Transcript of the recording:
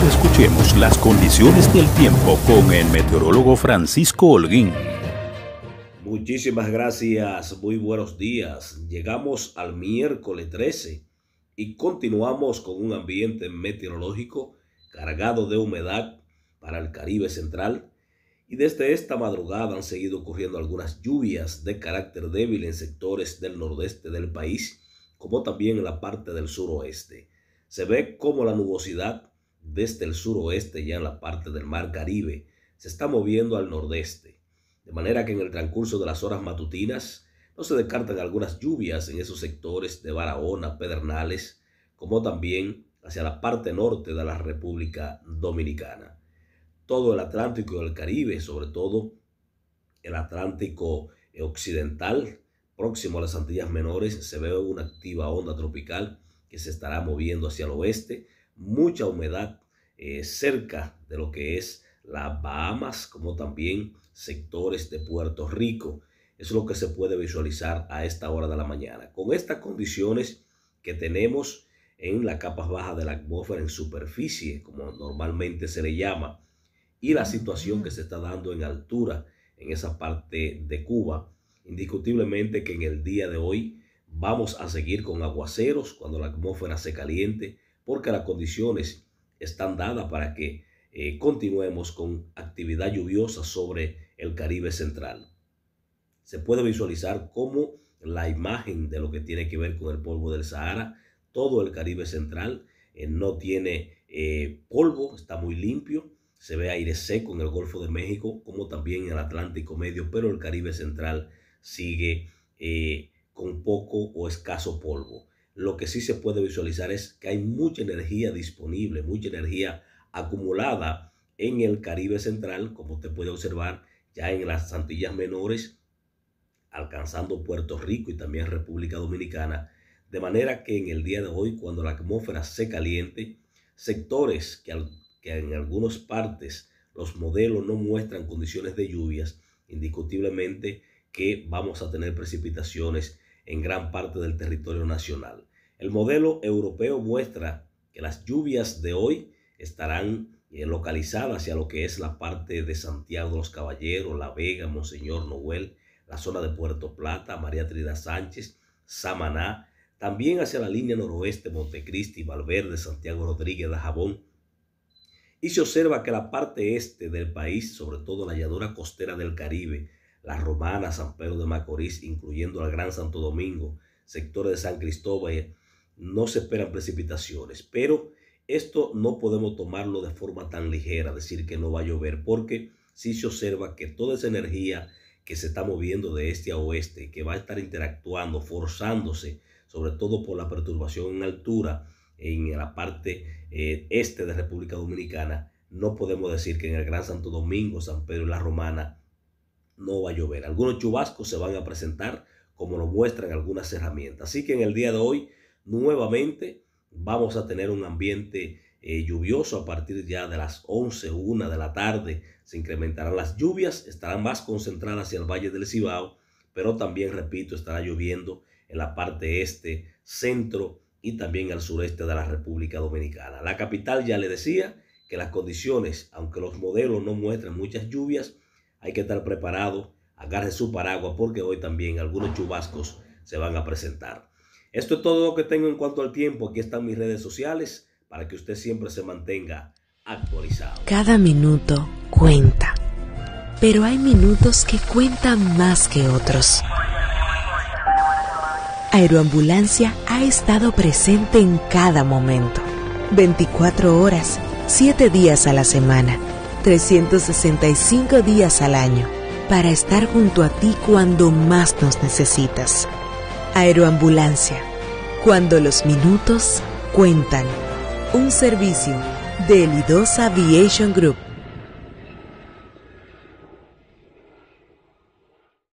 escuchemos las condiciones del tiempo con el meteorólogo Francisco Holguín. Muchísimas gracias, muy buenos días. Llegamos al miércoles 13 y continuamos con un ambiente meteorológico cargado de humedad para el Caribe Central y desde esta madrugada han seguido ocurriendo algunas lluvias de carácter débil en sectores del nordeste del país, como también en la parte del suroeste. Se ve como la nubosidad desde el suroeste, ya en la parte del mar Caribe, se está moviendo al nordeste. De manera que en el transcurso de las horas matutinas no se descartan algunas lluvias en esos sectores de Barahona, Pedernales, como también hacia la parte norte de la República Dominicana. Todo el Atlántico del Caribe, sobre todo el Atlántico occidental, próximo a las Antillas Menores, se ve una activa onda tropical que se estará moviendo hacia el oeste, mucha humedad eh, cerca de lo que es las Bahamas, como también sectores de Puerto Rico. es lo que se puede visualizar a esta hora de la mañana. Con estas condiciones que tenemos en la capa baja de la atmósfera, en superficie, como normalmente se le llama, y la situación que se está dando en altura en esa parte de Cuba, indiscutiblemente que en el día de hoy vamos a seguir con aguaceros cuando la atmósfera se caliente porque las condiciones están dadas para que eh, continuemos con actividad lluviosa sobre el Caribe central. Se puede visualizar cómo la imagen de lo que tiene que ver con el polvo del Sahara, todo el Caribe central eh, no tiene eh, polvo, está muy limpio, se ve aire seco en el Golfo de México como también en el Atlántico Medio, pero el Caribe central sigue con poco o escaso polvo lo que sí se puede visualizar es que hay mucha energía disponible, mucha energía acumulada en el Caribe Central, como usted puede observar ya en las Antillas Menores, alcanzando Puerto Rico y también República Dominicana. De manera que en el día de hoy, cuando la atmósfera se caliente, sectores que, en algunas partes los modelos no muestran condiciones de lluvias, indiscutiblemente que vamos a tener precipitaciones en gran parte del territorio nacional. El modelo europeo muestra que las lluvias de hoy estarán eh, localizadas hacia lo que es la parte de Santiago de los Caballeros, La Vega, Monseñor Noel, la zona de Puerto Plata, María Trida Sánchez, Samaná, también hacia la línea noroeste, Montecristi, Valverde, Santiago Rodríguez, jabón Y se observa que la parte este del país, sobre todo la llanura costera del Caribe, la Romana, San Pedro de Macorís, incluyendo al Gran Santo Domingo, sector de San Cristóbal, no se esperan precipitaciones, pero esto no podemos tomarlo de forma tan ligera, decir que no va a llover, porque si sí se observa que toda esa energía que se está moviendo de este a oeste, que va a estar interactuando, forzándose, sobre todo por la perturbación en altura en la parte eh, este de República Dominicana, no podemos decir que en el Gran Santo Domingo, San Pedro y la Romana no va a llover. Algunos chubascos se van a presentar como lo muestran algunas herramientas. Así que en el día de hoy, nuevamente, vamos a tener un ambiente eh, lluvioso a partir ya de las 11, 1 de la tarde. Se incrementarán las lluvias, estarán más concentradas hacia el Valle del Cibao, pero también, repito, estará lloviendo en la parte este, centro y también al sureste de la República Dominicana. La capital ya le decía que las condiciones, aunque los modelos no muestran muchas lluvias, hay que estar preparado, agarre su paraguas porque hoy también algunos chubascos se van a presentar. Esto es todo lo que tengo en cuanto al tiempo. Aquí están mis redes sociales para que usted siempre se mantenga actualizado. Cada minuto cuenta, pero hay minutos que cuentan más que otros. Aeroambulancia ha estado presente en cada momento, 24 horas, 7 días a la semana 365 días al año para estar junto a ti cuando más nos necesitas. Aeroambulancia, cuando los minutos cuentan. Un servicio de idosa Aviation Group.